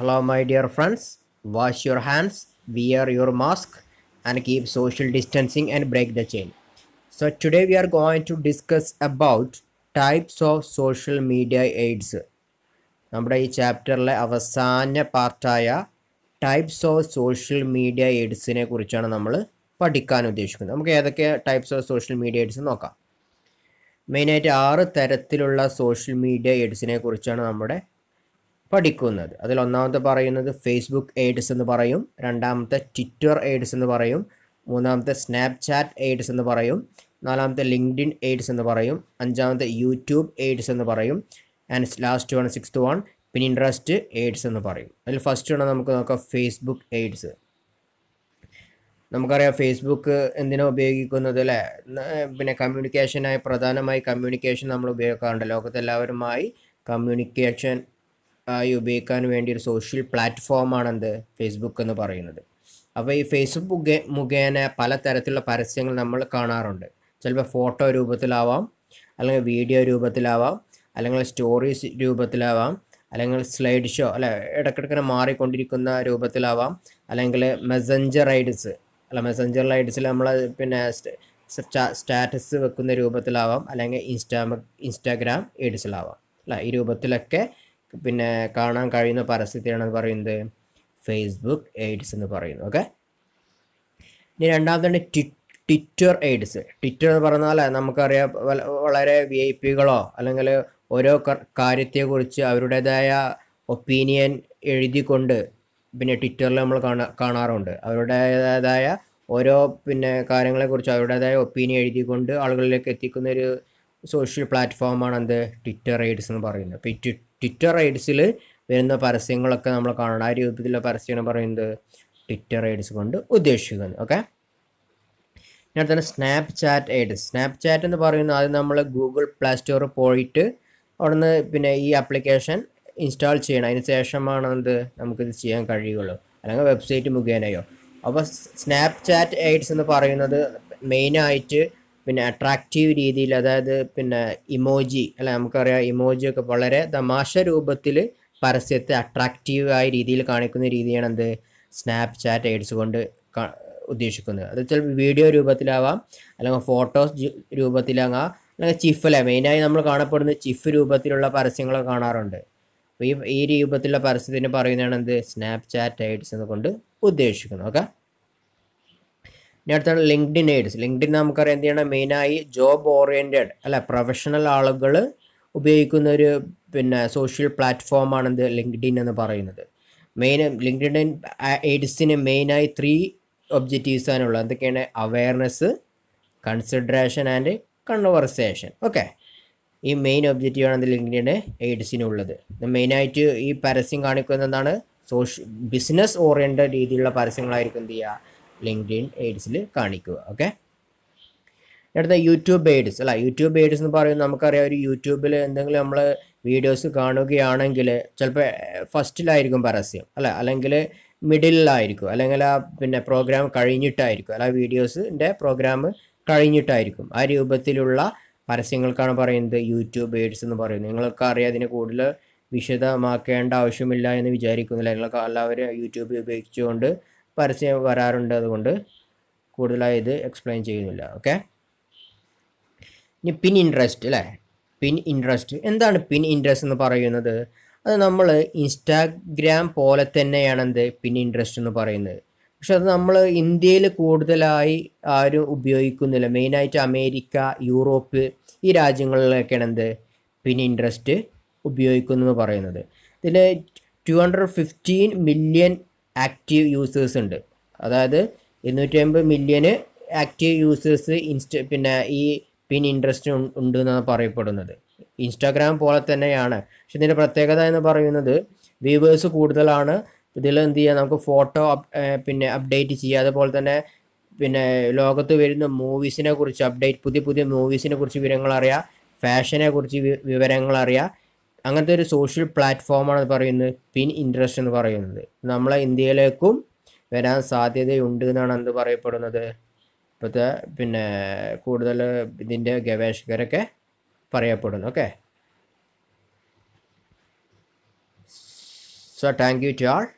Hello, my dear friends. Wash your hands, wear your mask, and keep social distancing and break the chain. So, today we are going to discuss about types of social media aids. നമ്മുടെ ഈ ചാപ്റ്ററിലെ അവസാന പാർട്ടായ types of social media എയ്ഡ്സിനെ കുറിച്ചാണ് നമ്മൾ പഠിക്കാൻ ഉദ്ദേശിക്കുന്നത് നമുക്ക് ഏതൊക്കെ types of social media aids നോക്കാം മെയിനായിട്ട് ആറ് തരത്തിലുള്ള സോഷ്യൽ മീഡിയ എയ്ഡ്സിനെ കുറിച്ചാണ് നമ്മുടെ പഠിക്കുന്നത് അതിൽ ഒന്നാമത്തെ പറയുന്നത് ഫേസ്ബുക്ക് എയ്ഡ്സ് എന്ന് പറയും രണ്ടാമത്തെ ട്വിറ്റർ എയ്ഡ്സ് എന്ന് പറയും മൂന്നാമത്തെ സ്നാപ്ചാറ്റ് എയ്ഡ്സ് എന്ന് പറയും നാലാമത്തെ ലിങ്ക്ഡിൻ എയ്ഡ്സ് എന്ന് പറയും അഞ്ചാമത്തെ യൂട്യൂബ് എയ്ഡ്സ് എന്ന് പറയും and last one six one പിന്നെ ഇൻട്രസ്റ്റ് എയ്ഡ്സ് എന്ന് പറയും അതിൽ ഫസ്റ്റ് വേണം നമുക്ക് നോക്കാം ഫേസ്ബുക്ക് എയ്ഡ്സ് നമുക്കറിയാം ഫേസ്ബുക്ക് എന്തിനാ ഉപയോഗിക്കുന്നത് അല്ലേ പിന്നെ കമ്മ്യൂണിക്കേഷനായി പ്രധാനമായി കമ്മ്യൂണിക്കേഷൻ നമ്മൾ ഉപയോഗിക്കാറുണ്ട് ലോകത്തെല്ലാവരുമായി കമ്മ്യൂണിക്കേഷൻ ആയി ഉപയോഗിക്കാൻ വേണ്ടി ഒരു സോഷ്യൽ പ്ലാറ്റ്ഫോമാണ് എന്ത് ഫേസ്ബുക്ക് എന്ന് പറയുന്നത് അപ്പോൾ ഈ ഫേസ്ബുക്ക് മുഖേന പലതരത്തിലുള്ള പരസ്യങ്ങൾ നമ്മൾ കാണാറുണ്ട് ചിലപ്പോൾ ഫോട്ടോ രൂപത്തിലാവാം അല്ലെങ്കിൽ വീഡിയോ രൂപത്തിലാവാം അല്ലെങ്കിൽ സ്റ്റോറീസ് രൂപത്തിലാവാം അല്ലെങ്കിൽ സ്ലൈഡ് ഷോ അല്ല ഇടയ്ക്കിടയ്ക്കിനെ മാറിക്കൊണ്ടിരിക്കുന്ന രൂപത്തിലാവാം അല്ലെങ്കിൽ മെസ്സഞ്ചർ ഐഡ്സ് അല്ല മെസ്സഞ്ചർ ഐഡ്സിൽ നമ്മൾ പിന്നെ സ്റ്റാറ്റസ് വെക്കുന്ന രൂപത്തിലാവാം അല്ലെങ്കിൽ ഇൻസ്റ്റാ ഇൻസ്റ്റാഗ്രാം ഐഡ്സിലാവാം അല്ല ഈ രൂപത്തിലൊക്കെ പിന്നെ കാണാൻ കഴിയുന്ന പരസ്യത്തിനാണ് പറയുന്നത് ഫേസ്ബുക്ക് എയ്ഡ്സ് എന്ന് പറയുന്നു ഓക്കെ ഇനി രണ്ടാമതാണ് ട്വിറ്റർ എയ്ഡ്സ് ട്വിറ്റർ എന്ന് പറഞ്ഞാൽ നമുക്കറിയാം വളരെ വി ഐ പികളോ അല്ലെങ്കിൽ ഓരോ കാര്യത്തെക്കുറിച്ച് അവരുടേതായ ഒപ്പീനിയൻ എഴുതിക്കൊണ്ട് പിന്നെ ട്വിറ്ററിൽ നമ്മൾ കാണാ കാണാറുണ്ട് അവരുടേതായ ഓരോ പിന്നെ കാര്യങ്ങളെക്കുറിച്ച് അവരുടേതായ ഒപ്പീനിയൻ എഴുതിക്കൊണ്ട് ആളുകളിലേക്ക് എത്തിക്കുന്ന ഒരു സോഷ്യൽ പ്ലാറ്റ്ഫോമാണ് എന്ത് ട്വിറ്റർ എയ്ഡ്സ് എന്ന് പറയുന്നത് അപ്പോൾ ഈ ട്വിറ്റർ ഐഡ്സിൽ വരുന്ന പരസ്യങ്ങളൊക്കെ നമ്മൾ കാണണം ആ രൂപത്തിലുള്ള പരസ്യമാണ് പറയുന്നത് ട്വിറ്റർ ഐഡ്സ് കൊണ്ട് ഉദ്ദേശിക്കുന്നത് ഓക്കെ ഞാൻ തന്നെ Snapchat aids Snapchat എന്ന് പറയുന്നത് ആദ്യം നമ്മൾ ഗൂഗിൾ പ്ലേ സ്റ്റോർ പോയിട്ട് അവിടുന്ന് പിന്നെ ഈ ആപ്ലിക്കേഷൻ ഇൻസ്റ്റാൾ ചെയ്യണം അതിന് ശേഷമാണ് എന്ത് നമുക്കിത് ചെയ്യാൻ കഴിയുള്ളൂ അല്ലെങ്കിൽ വെബ്സൈറ്റ് മുഖേനയോ അപ്പോൾ സ്നാപ്പ് ചാറ്റ് ഐഡ്സ് എന്ന് പറയുന്നത് മെയിനായിട്ട് പിന്നെ അട്രാക്റ്റീവ് രീതിയിൽ അതായത് പിന്നെ ഇമോജി അല്ല നമുക്കറിയാം ഇമോജി ഒക്കെ വളരെ തമാശ രൂപത്തിൽ പരസ്യത്തെ ആയ രീതിയിൽ കാണിക്കുന്ന രീതിയാണ് എന്ത് സ്നാപ്ചാറ്റ് എയ്ഡ്സ് കൊണ്ട് ഉദ്ദേശിക്കുന്നത് അത് ചിലപ്പോൾ വീഡിയോ രൂപത്തിലാവാം അല്ലെങ്കിൽ ഫോട്ടോസ് രൂപത്തിലാകാം അല്ലെങ്കിൽ ചിഫല്ലേ മെയിനായി നമ്മൾ കാണപ്പെടുന്ന ചിഫ് രൂപത്തിലുള്ള പരസ്യങ്ങൾ കാണാറുണ്ട് അപ്പോൾ ഈ ഈ രൂപത്തിലുള്ള പരസ്യത്തിന് പറയുന്നതാണ് എന്ത് സ്നാപ്ചാറ്റ് എയ്ഡ്സ് കൊണ്ട് ഉദ്ദേശിക്കുന്നത് ഓക്കെ ഇനി അടുത്താണ് ലിങ്ക്ഡിൻ എയ്ഡ്സ് ലിങ്ക്ഡിൻ നമുക്കറിയാം എന്ത് ചെയ്യണം മെയിനായി ജോബ് ഓറിയൻറ്റഡ് അല്ല പ്രൊഫഷണൽ ആളുകൾ ഉപയോഗിക്കുന്ന ഒരു പിന്നെ സോഷ്യൽ പ്ലാറ്റ്ഫോമാണ് എന്ത് ലിങ്ക്ഡിൻ എന്ന് പറയുന്നത് മെയിൻ ലിങ്ക്ഡിൻ എയ്ഡ്സിന് മെയിനായി ത്രീ ഒബ്ജക്റ്റീവ്സ് ആണുള്ളത് എന്തൊക്കെയാണ് awareness consideration and conversation okay ഈ മെയിൻ ഒബ്ജക്റ്റീവാണ് എന്ത് ലിങ്ക്ഡിൻ എയ്ഡ്സിനുള്ളത് മെയിനായിട്ട് ഈ പരസ്യം കാണിക്കുന്നതാണ് സോഷ്യ ബിസിനസ് ഓറിയൻറ്റഡ് രീതിയിലുള്ള പരസ്യങ്ങളായിരിക്കും എന്ത് ചെയ്യുക ലിങ്ക്ഡ് ഇൻ എയ്ഡ്സിൽ കാണിക്കുക ഓക്കെ അടുത്ത യൂട്യൂബ് എയ്ഡ്സ് അല്ല യൂട്യൂബ് എയ്ഡ്സ് എന്ന് പറയുന്നത് നമുക്കറിയാം ഒരു യൂട്യൂബിൽ എന്തെങ്കിലും നമ്മൾ വീഡിയോസ് കാണുകയാണെങ്കിൽ ചിലപ്പോൾ ഫസ്റ്റിലായിരിക്കും പരസ്യം അല്ല അല്ലെങ്കിൽ മിഡിലായിരിക്കും അല്ലെങ്കിൽ ആ പിന്നെ പ്രോഗ്രാം കഴിഞ്ഞിട്ടായിരിക്കും അല്ല വീഡിയോസിൻ്റെ പ്രോഗ്രാം കഴിഞ്ഞിട്ടായിരിക്കും ആ രൂപത്തിലുള്ള പരസ്യങ്ങൾക്കാണ് പറയുന്നത് യൂട്യൂബ് എയ്ഡ്സ് എന്ന് പറയുന്നത് നിങ്ങൾക്ക് അറിയാം അതിന് കൂടുതൽ വിശദമാക്കേണ്ട ആവശ്യമില്ല എന്ന് വിചാരിക്കുന്നില്ല നിങ്ങൾക്ക് എല്ലാവരും യൂട്യൂബ് ഉപയോഗിച്ചുകൊണ്ട് പരസ്യം വരാറുണ്ട് അതുകൊണ്ട് കൂടുതലായി ഇത് എക്സ്പ്ലെയിൻ ചെയ്യുന്നില്ല ഓക്കെ ഇനി പിൻ ഇൻട്രസ്റ്റ് അല്ലേ പിൻ ഇൻട്രസ്റ്റ് എന്താണ് പിൻ ഇൻട്രസ്റ്റ് എന്ന് പറയുന്നത് അത് നമ്മൾ ഇൻസ്റ്റാഗ്രാം പോലെ തന്നെയാണ് എന്ത് പിൻ ഇൻട്രസ്റ്റ് എന്ന് പറയുന്നത് പക്ഷെ അത് നമ്മൾ ഇന്ത്യയിൽ കൂടുതലായി ആരും ഉപയോഗിക്കുന്നില്ല മെയിനായിട്ട് അമേരിക്ക യൂറോപ്പ് ഈ രാജ്യങ്ങളിലൊക്കെയാണ് എന്ത് പിൻ ഇൻട്രസ്റ്റ് ഉപയോഗിക്കുന്നു എന്ന് പറയുന്നത് ഇതിൽ two hundred fifteen million active users ഉണ്ട് അതായത് ഇരുന്നൂറ്റി അമ്പത് മില്യന് ആക്റ്റീവ് യൂസേഴ്സ് ഇൻസ്റ്റ പിന്നെ ഈ പിൻ ഇൻട്രസ്റ്റ് ഉണ്ട് എന്നാണ് പറയപ്പെടുന്നത് ഇൻസ്റ്റാഗ്രാം പോലെ തന്നെയാണ് പക്ഷെ ഇതിൻ്റെ പ്രത്യേകത എന്ന് പറയുന്നത് വ്യൂവേഴ്സ് കൂടുതലാണ് ഇതിൽ എന്ത് ചെയ്യുക നമുക്ക് ഫോട്ടോ പിന്നെ അപ്ഡേറ്റ് ചെയ്യുക അതുപോലെ തന്നെ പിന്നെ ലോകത്ത് വരുന്ന മൂവീസിനെ കുറിച്ച് അപ്ഡേറ്റ് പുതിയ പുതിയ മൂവീസിനെ കുറിച്ച് വിവരങ്ങൾ അറിയാം ഫാഷനെ കുറിച്ച് വിവരങ്ങൾ അറിയാം അങ്ങനത്തെ ഒരു സോഷ്യൽ പ്ലാറ്റ്ഫോമാണ് പറയുന്നത് പിൻ ഇൻട്രസ്റ്റ് എന്ന് പറയുന്നത് നമ്മളെ ഇന്ത്യയിലേക്കും വരാൻ സാധ്യതയുണ്ട് എന്നാണ് എന്ത് പറയപ്പെടുന്നത് ഇപ്പോഴത്തെ പിന്നെ കൂടുതൽ ഇതിൻ്റെ ഗവേഷകരൊക്കെ പറയപ്പെടുന്നു okay so thank you to all